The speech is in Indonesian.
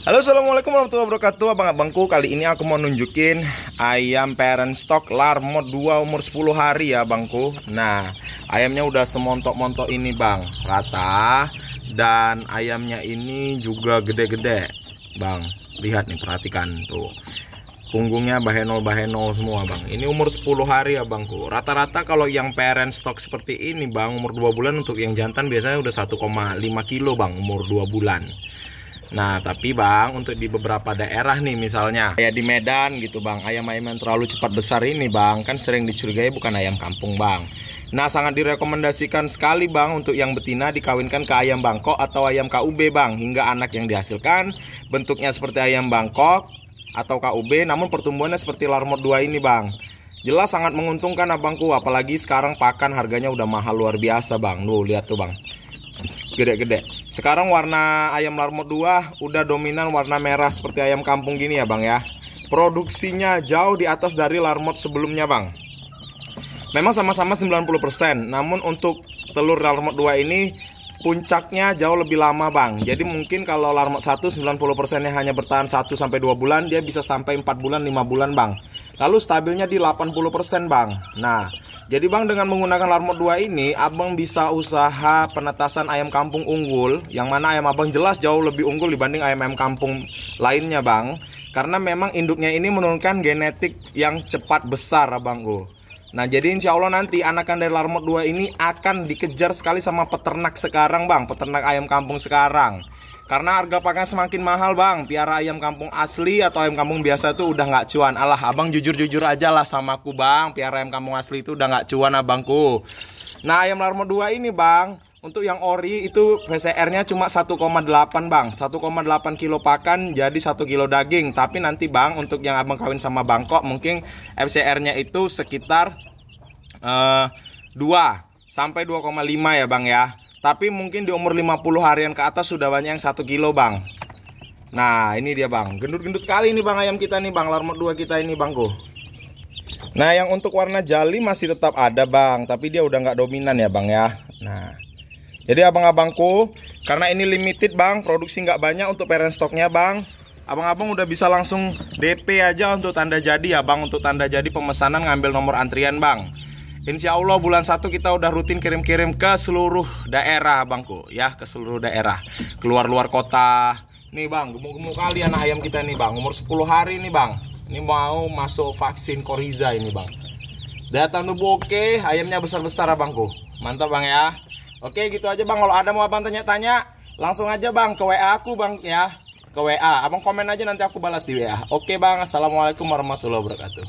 Halo assalamualaikum warahmatullahi wabarakatuh Abang abangku kali ini aku mau nunjukin Ayam parent stock larmot 2 umur 10 hari ya bangku Nah ayamnya udah semontok-montok ini bang Rata Dan ayamnya ini juga gede-gede Bang lihat nih perhatikan tuh Punggungnya bahenol-bahenol semua bang Ini umur 10 hari ya bangku Rata-rata kalau yang parent stock seperti ini bang Umur 2 bulan untuk yang jantan biasanya udah 1,5 kilo bang Umur 2 bulan Nah, tapi Bang, untuk di beberapa daerah nih misalnya, kayak di Medan gitu Bang, ayam-ayam yang terlalu cepat besar ini Bang, kan sering dicurigai bukan ayam kampung Bang. Nah, sangat direkomendasikan sekali Bang untuk yang betina dikawinkan ke ayam Bangkok atau ayam KUB Bang, hingga anak yang dihasilkan bentuknya seperti ayam Bangkok atau KUB, namun pertumbuhannya seperti larmor 2 ini Bang. Jelas sangat menguntungkan abangku, apalagi sekarang pakan harganya udah mahal luar biasa bang. Lu lihat tuh bang gede-gede. Sekarang warna ayam larmut 2 udah dominan warna merah seperti ayam kampung gini ya Bang ya. Produksinya jauh di atas dari larmut sebelumnya Bang. Memang sama-sama 90%, namun untuk telur larmut 2 ini puncaknya jauh lebih lama Bang. Jadi mungkin kalau larmut 1 90%-nya hanya bertahan 1 2 bulan, dia bisa sampai 4 bulan, 5 bulan Bang lalu stabilnya di 80% Bang. Nah, jadi Bang dengan menggunakan Larmor 2 ini Abang bisa usaha penetasan ayam kampung unggul yang mana ayam Abang jelas jauh lebih unggul dibanding ayam-ayam kampung lainnya Bang. Karena memang induknya ini menurunkan genetik yang cepat besar Abang Go. Nah jadi insya Allah nanti anakan dari Larmor 2 ini akan dikejar sekali sama peternak sekarang bang Peternak ayam kampung sekarang karena harga pakan semakin mahal bang Piara ayam kampung asli atau ayam kampung biasa itu udah nggak cuan Alah abang jujur-jujur aja lah sama aku bang Piara ayam kampung asli itu udah nggak cuan abangku Nah ayam larmo 2 ini bang untuk yang ori itu PCR-nya cuma 1,8 bang 1,8 kilo pakan jadi 1 kilo daging Tapi nanti bang untuk yang abang kawin sama Bangkok Mungkin FCR-nya itu sekitar uh, eh, 2 sampai 2,5 ya bang ya tapi mungkin di umur 50 harian ke atas sudah banyak yang 1 kilo bang Nah ini dia bang Gendut-gendut kali ini bang ayam kita nih bang larut 2 kita ini bangku Nah yang untuk warna jali masih tetap ada bang Tapi dia udah nggak dominan ya bang ya Nah jadi abang-abangku Karena ini limited bang Produksi nggak banyak untuk parent stoknya bang Abang-abang udah bisa langsung DP aja untuk tanda jadi ya bang Untuk tanda jadi pemesanan ngambil nomor antrian bang Insya Allah bulan 1 kita udah rutin kirim-kirim ke seluruh daerah bangku ya ke seluruh daerah keluar-luar kota nih bang gemuk-gemuk kali anak ayam kita nih bang umur 10 hari nih bang ini mau masuk vaksin koriza ini bang datang tuh oke ayamnya besar-besar bangku. mantap bang ya oke gitu aja bang kalau ada mau abang tanya-tanya langsung aja bang ke WA aku bang ya ke WA abang komen aja nanti aku balas di WA oke bang assalamualaikum warahmatullahi wabarakatuh